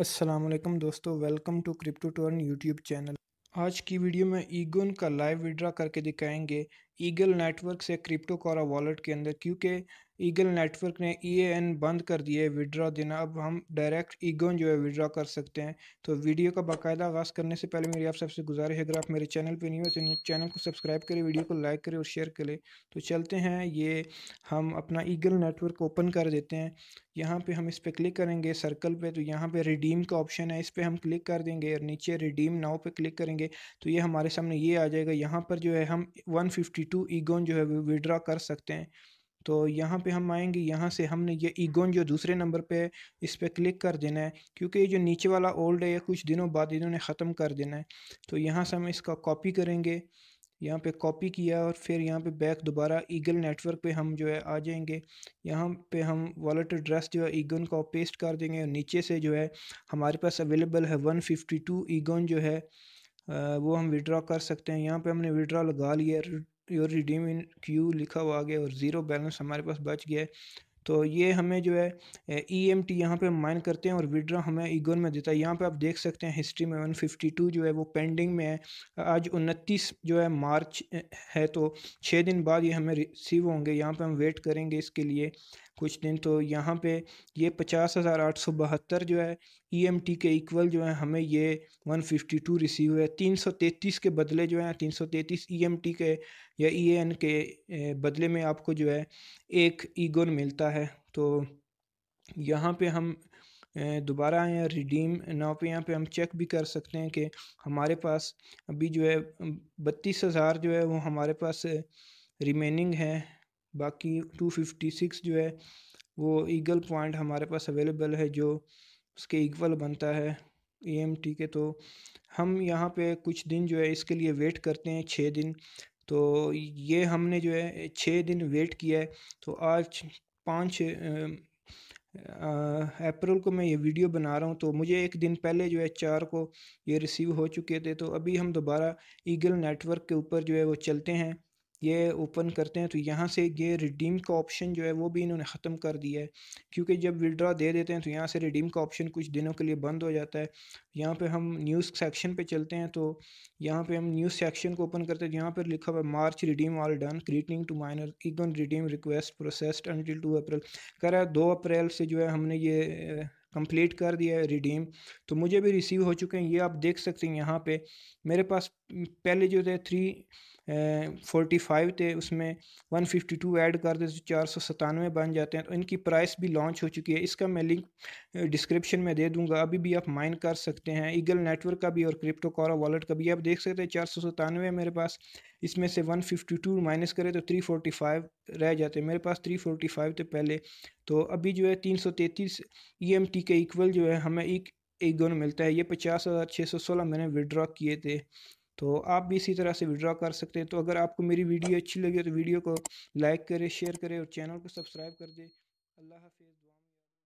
असलकम दोस्तों welcome to crypto turn YouTube channel आज की वीडियो में ईगोन का लाइव विड्रा करके दिखाएंगे ईगल नेटवर्क से क्रिप्टो कोरा वॉलेट के अंदर क्योंकि ईगल नेटवर्क ने ई e एन बंद कर दिए है विड्रा देना अब हम डायरेक्ट ईगन जो है विड्रा कर सकते हैं तो वीडियो का बाकायदा आगाज़ करने से पहले मेरी आप सबसे गुजारिश है अगर आप मेरे चैनल पर नहीं हो तो चैनल को सब्सक्राइब करें वीडियो को लाइक करें और शेयर करें तो चलते हैं ये हम अपना ईगल नेटवर्क ओपन कर देते हैं यहाँ पर हम इस पर क्लिक करेंगे सर्कल पर तो यहाँ पर रिडीम का ऑप्शन है इस पर हम क्लिक कर देंगे और नीचे रिडीम नाव पर क्लिक करेंगे तो ये हमारे सामने ये आ जाएगा यहाँ पर जो है हम one fifty fifty two Eagon जो है विड्रा कर सकते हैं तो यहाँ पे हम आएंगे यहाँ से हमने ये ईगोन जो दूसरे नंबर पे है इस पर क्लिक कर देना है क्योंकि ये जो नीचे वाला ओल्ड है ये कुछ दिनों बाद इन्होंने ख़त्म कर देना है तो यहाँ से हम इसका कॉपी करेंगे यहाँ पे कॉपी किया और फिर यहाँ पे बैक दोबारा ईगल नेटवर्क पे हम जो है आ जाएंगे यहाँ पे हम वॉलेट एड्रेस जो है ईगन को पेस्ट कर देंगे और नीचे से जो है हमारे पास अवेलेबल है वन फिफ्टी टू ईगन जो है वो हम विड्रा कर सकते हैं यहाँ पे हमने विड्रा लगा लिया योर रिडीम इन क्यू लिखा हुआ आ गया और ज़ीरो बैलेंस हमारे पास बच गया है तो ये हमें जो है ई एम टी यहाँ पर माइन करते हैं और विड्रा हमें ईगोन में देता है यहाँ पे आप देख सकते हैं हिस्ट्री में 152 जो है वो पेंडिंग में है आज उनतीस जो है मार्च है तो छः दिन बाद ये हमें रिसीव होंगे यहाँ पे हम वेट करेंगे इसके लिए कुछ दिन तो यहाँ पे ये पचास हज़ार आठ सौ बहत्तर जो है ईएमटी e के इक्वल जो है हमें ये वन फिफ्टी टू रिसीव हुआ है तीन सौ तैंतीस के बदले जो है तीन सौ तैंतीस ईएमटी e के या ई e के बदले में आपको जो है एक ईगोन मिलता है तो यहाँ पे हम दोबारा आए हैं रिडीम नाव पे यहाँ पे हम चेक भी कर सकते हैं कि हमारे पास अभी जो है बत्तीस हज़ार जो है वो हमारे पास रिमेनिंग है बाकी टू फिफ्टी सिक्स जो है वो ईगल पॉइंट हमारे पास अवेलेबल है जो उसके इक्वल बनता है ए एम टी के तो हम यहाँ पे कुछ दिन जो है इसके लिए वेट करते हैं छः दिन तो ये हमने जो है छः दिन वेट किया है तो आज पाँच अप्रैल को मैं ये वीडियो बना रहा हूँ तो मुझे एक दिन पहले जो है चार को ये रिसीव हो चुके थे तो अभी हम दोबारा ईगल नेटवर्क के ऊपर जो है वो चलते हैं ये ओपन करते हैं तो यहाँ से ये रिडीम का ऑप्शन जो है वो भी इन्होंने ख़त्म कर दिया है क्योंकि जब विड्रा दे देते हैं तो यहाँ से रिडीम का ऑप्शन कुछ दिनों के लिए बंद हो जाता है यहाँ पे हम न्यूज़ सेक्शन पे चलते हैं तो यहाँ पे हम न्यूज़ सेक्शन को ओपन करते हैं तो यहाँ पर लिखा हुआ March redeem all done greeting to miner Eagon redeem request processed until two April कह रहा है दो अप्रैल से जो है हमने ये कंप्लीट कर दिया है रिडीम तो मुझे भी रिसीव हो चुके हैं ये आप देख सकते हैं यहाँ पर मेरे पास पहले जो थे थ्री फोर्टी फाइव थे उसमें वन फिफ्टी टू ऐड कर दे चार सौ सतानवे बन जाते हैं तो इनकी प्राइस भी लॉन्च हो चुकी है इसका मैं लिंक डिस्क्रिप्शन में दे दूंगा अभी भी आप माइन कर सकते हैं ईगल नेटवर्क का भी और क्रिप्टो कॉरा वॉलेट का भी आप देख सकते हैं चार सौ सतानवे मेरे पास इसमें से वन फिफ्टी टू माइनस करें तो थ्री फोर्टी फाइव रह जाते हैं मेरे पास थ्री फोर्टी फाइव थे पहले तो अभी जो है तीन सौ तैंतीस ई एम टी के इक्वल जो है हमें एक एक दोनों मिलता है ये पचास हज़ार छः सौ सोलह मैंने विड्रॉ किए थे तो आप भी इसी तरह से विड्रॉ कर सकते हैं तो अगर आपको मेरी वीडियो अच्छी लगी तो वीडियो को लाइक करें शेयर करें और चैनल को सब्सक्राइब कर दें अल्लाह हाफिज़